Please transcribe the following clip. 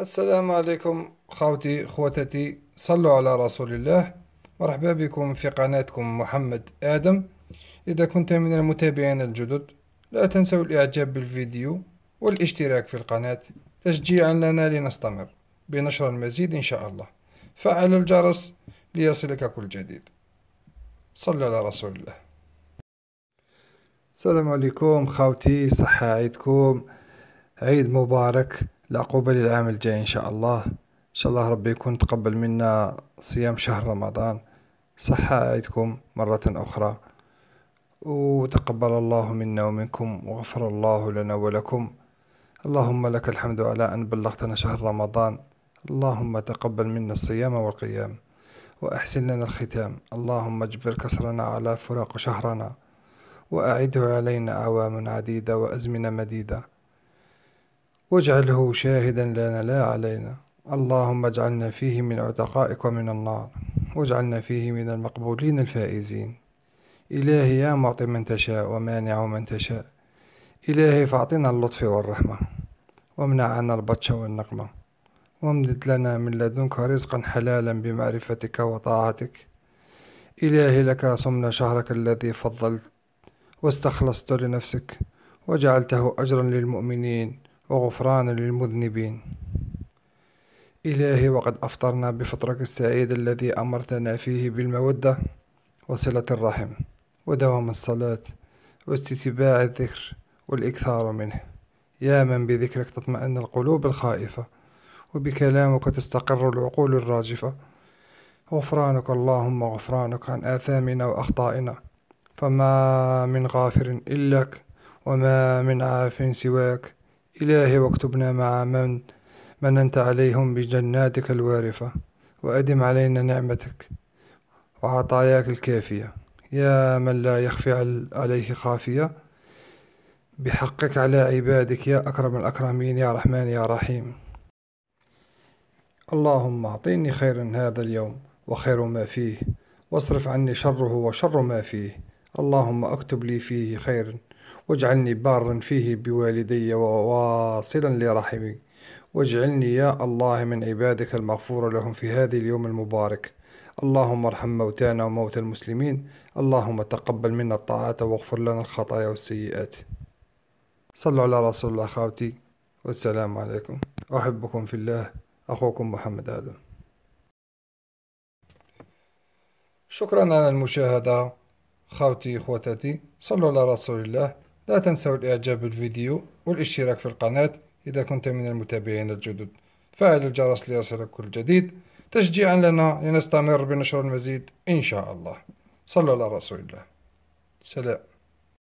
السلام عليكم خوتي خوتتي صلوا على رسول الله مرحبا بكم في قناتكم محمد آدم إذا كنت من المتابعين الجدد لا تنسوا الإعجاب بالفيديو والاشتراك في القناة تشجيعا لنا لنستمر بنشر المزيد إن شاء الله فعل الجرس ليصلك كل جديد صلى على رسول الله السلام عليكم خوتي صحة عيدكم عيد مبارك العقوبة للعام الجاي إن شاء الله إن شاء الله ربي يكون تقبل منا صيام شهر رمضان صحة عيدكم مرة أخرى وتقبل الله منا ومنكم وغفر الله لنا ولكم اللهم لك الحمد على أن بلغتنا شهر رمضان اللهم تقبل منا الصيام والقيام وأحسن لنا الختام اللهم اجبر كسرنا على فراق شهرنا وأعده علينا أعوام عديدة وأزمنة مديدة واجعله شاهدا لنا لا علينا اللهم اجعلنا فيه من عتقائك ومن النار واجعلنا فيه من المقبولين الفائزين إلهي يا معطي من تشاء ومانع من تشاء إلهي فأعطنا اللطف والرحمة وامنع عنا البطش والنقمة وامدد لنا من لدنك رزقا حلالا بمعرفتك وطاعتك إلهي لك صمنا شهرك الذي فضلت واستخلصت لنفسك وجعلته أجرا للمؤمنين وغفران للمذنبين إلهي وقد أفطرنا بفطرك السعيد الذي أمرتنا فيه بالمودة وصلة الرحم ودوام الصلاة واستتباع الذكر والإكثار منه يا من بذكرك تطمئن القلوب الخائفة وبكلامك تستقر العقول الراجفة غفرانك اللهم غفرانك عن آثامنا وأخطائنا فما من غافر إلاك وما من عاف سواك إلهي واكتبنا مع من من أنت عليهم بجناتك الوارفة وأدم علينا نعمتك وعطاياك الكافية يا من لا يخفي عليه خافية بحقك على عبادك يا أكرم الأكرمين يا رحمن يا رحيم اللهم أعطيني خيرا هذا اليوم وخير ما فيه واصرف عني شره وشر ما فيه اللهم اكتب لي فيه خيرا واجعلني بارا فيه بوالدي وواصلا لرحمي واجعلني يا الله من عبادك المغفور لهم في هذا اليوم المبارك اللهم ارحم موتانا وموتى المسلمين اللهم تقبل منا الطاعات واغفر لنا الخطايا والسيئات صلوا على رسول الله خاوتي والسلام عليكم أحبكم في الله أخوكم محمد آدم شكرا على المشاهدة خوتي إخوتاتي صلوا على رسول الله لا تنسوا الإعجاب بالفيديو والاشتراك في القناة إذا كنت من المتابعين الجدد فعل الجرس ليصلك كل جديد تشجيعا لنا لنستمر بنشر المزيد إن شاء الله صلوا على رسول الله سلام